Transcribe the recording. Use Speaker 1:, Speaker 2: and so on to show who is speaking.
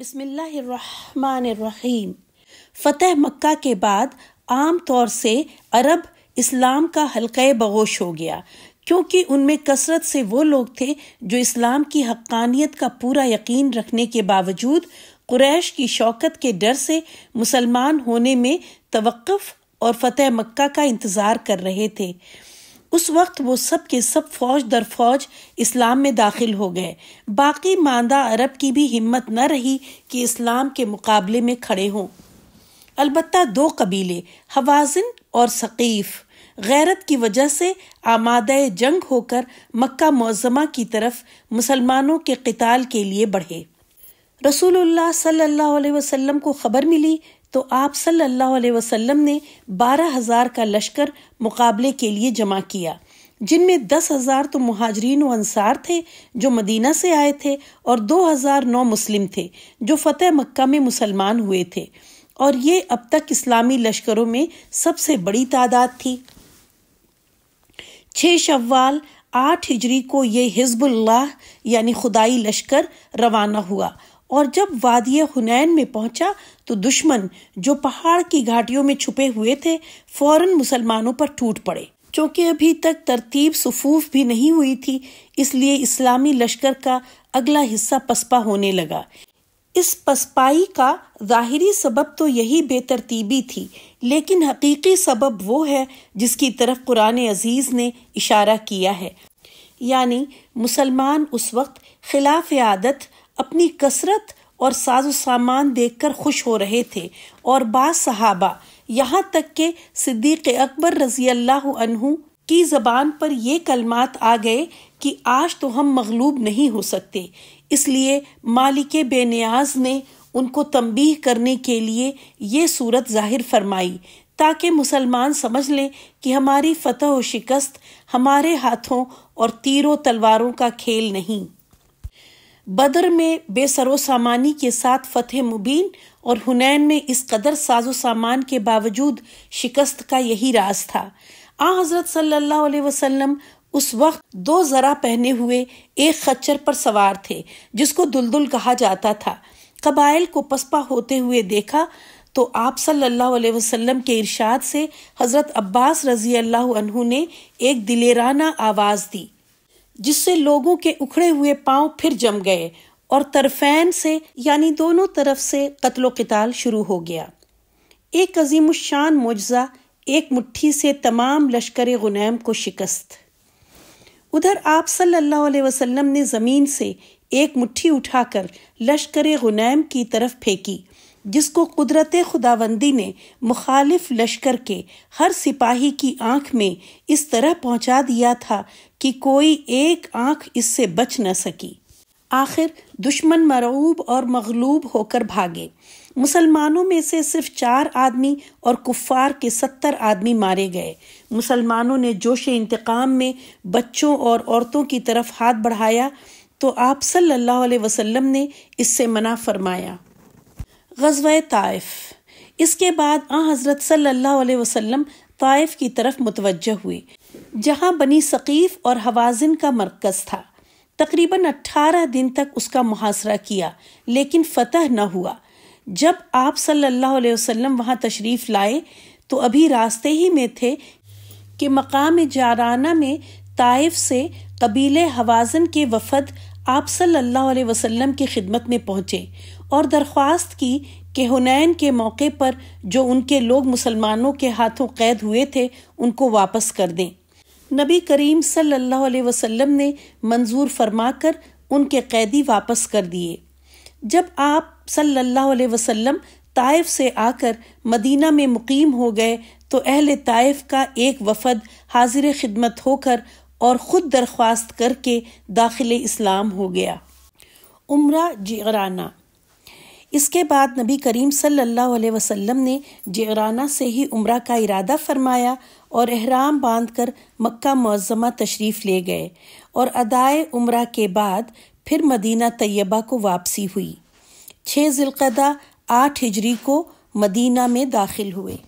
Speaker 1: बसमिल्लाम फ़तेह मक्का के बाद आम तौर से अरब इस्लाम का हल्के बगोश हो गया क्योंकि उनमें कसरत से वो लोग थे जो इस्लाम की हक्कानियत का पूरा यकीन रखने के बावजूद कुरैश की शौकत के डर से मुसलमान होने में तवक्फ और फतेह मक्का का इंतज़ार कर रहे थे उस वक्त वो सब के सब फौज दर फौज इस्लाम में दाखिल हो गए बाकी मांदा अरब की भी हिम्मत न रही कि इस्लाम के मुकाबले में खड़े हों अलबत् दो कबीले हवाजन और सकीफ़ गैरत की वजह से आमाद जंग होकर मक्का मौजमा की तरफ मुसलमानों के कताल के लिए बढ़े रसूलुल्लाह सल्लल्लाहु अलैहि वसल्लम को ख़बर मिली तो आप सल्लल्लाहु अलैहि वसल्लम ने बारह हज़ार का लश्कर मुकाबले के लिए जमा किया जिनमें दस हज़ार तो महाजरीन व अंसार थे जो मदीना से आए थे और दो हज़ार नौ मुस्लिम थे जो फ़तेह मक्का में मुसलमान हुए थे और ये अब तक इस्लामी लश्करों में सबसे बड़ी तादाद थी छः शव्वाल आठ हिजरी को ये हिजबुल्लाह यानी खुदाई लश्कर रवाना हुआ और जब वादिया हुनैन में पहुंचा तो दुश्मन जो पहाड़ की घाटियों में छुपे हुए थे फौरन मुसलमानों पर टूट पड़े चूँकि अभी तक तरतीब सफूफ भी नहीं हुई थी इसलिए इस्लामी लश्कर का अगला हिस्सा पसपा होने लगा इस पसपाई का ज़ाहिरी सबब तो यही बेतरतीबी थी लेकिन हकीकी सबब वो है जिसकी तरफ कुरान अजीज़ ने इशारा किया है यानी मुसलमान उस वक्त खिलाफ आदत अपनी कसरत और साजो सामान देखकर खुश हो रहे थे और बाद सहाबा यहाँ तक के सिद्दीक अकबर रजी अल्लाह की ज़बान पर ये कलमात आ गए कि आज तो हम मगलूब नहीं हो सकते इसलिए मालिक बेनियाज ने उनको तंबीह करने के लिए ये सूरत जाहिर फरमाई ताकि मुसलमान समझ लें कि हमारी फतह व शिकस्त हमारे हाथों और तीरों तलवारों का खेल नहीं बदर में बेसरो सामानी के साथ फतेह मुबीन और हुनैन में इस कदर साजो सामान के बावजूद शिकस्त का यही राज था आ हजरत सल्लल्लाहु अलैहि वसल्लम उस वक्त दो जरा पहने हुए एक खच्चर पर सवार थे जिसको दुलदुल कहा जाता था कबाइल को पसपा होते हुए देखा तो आप सल्लल्लाहु अलैहि वसल्लम के इरशाद से हज़रत अब्बास रजी अल्लाह ने एक दिलेराना आवाज़ दी जिससे लोगों के उखड़े हुए पांव फिर जम गए और तरफैन से यानी दोनों तरफ से कत्लो कताल शुरू हो गया एक अजीम शान मुजजा एक मुट्ठी से तमाम लश्कर गुनैम को शिकस्त उधर आप सल्लल्लाहु अलैहि वसल्लम ने ज़मीन से एक मुट्ठी उठाकर लश्कर गुनैम की तरफ फेंकी जिसको कुदरत खुदावंदी ने मुखालिफ लश्कर के हर सिपाही की आंख में इस तरह पहुंचा दिया था कि कोई एक आंख इससे बच न सकी आखिर दुश्मन मरऊब और मगलूब होकर भागे मुसलमानों में से सिर्फ चार आदमी और कुफ़ार के सत्तर आदमी मारे गए मुसलमानों ने जोश इंतकाम में बच्चों और औरतों की तरफ हाथ बढ़ाया तो आप सल्लल्लाहु अलैहि वसल्लम ने इससे मना फरमाया गजव ताइफ इसके बाद आ हज़रत सल्लल्लाहु अलैहि वसल्लम की तरफ मुतवजह हुए जहाँ बनी सकीफ़ और हवाजिन का मरकज़ था तकरीबन अट्ठारह दिन तक उसका मुहासरा किया लेकिन फ़तह न हुआ जब आप सल्लल्लाहु अलैहि वसल्लम वहाँ तशरीफ़ लाए तो अभी रास्ते ही में थे कि मकाम जाराना में ताइफ से कबीले हवाजन के वफद आप सल्लल्लाहु अलैहि वसल्लम की खिदमत में पहुँचे और दरख्वास्त की कि हुनैन के मौके पर जो उनके लोग मुसलमानों के हाथों कैद हुए थे उनको वापस कर दें नबी करीम सल्लल्लाहु अलैहि वसल्लम ने मंजूर फरमाकर उनके कैदी वापस कर दिए जब आप सल्लल्लाहु अलैहि वसल्लम ताइफ से आकर मदीना में मुकीम हो गए तो अहल ताइफ का एक वफद हाजिर खिदमत होकर और ख़ुद दरख्वास्त करके दाखिल इस्लाम हो गया उम्र जगराना इसके बाद नबी करीम सल्लल्लाहु अलैहि वसल्लम ने जगराना से ही उम्र का इरादा फरमाया और अहराम बांधकर मक्का मौजमा तशरीफ़ ले गए और अदाए उम्र के बाद फिर मदीना तैयबा को वापसी हुई छः ज़िलकदा आठ हिजरी को मदीना में दाखिल हुए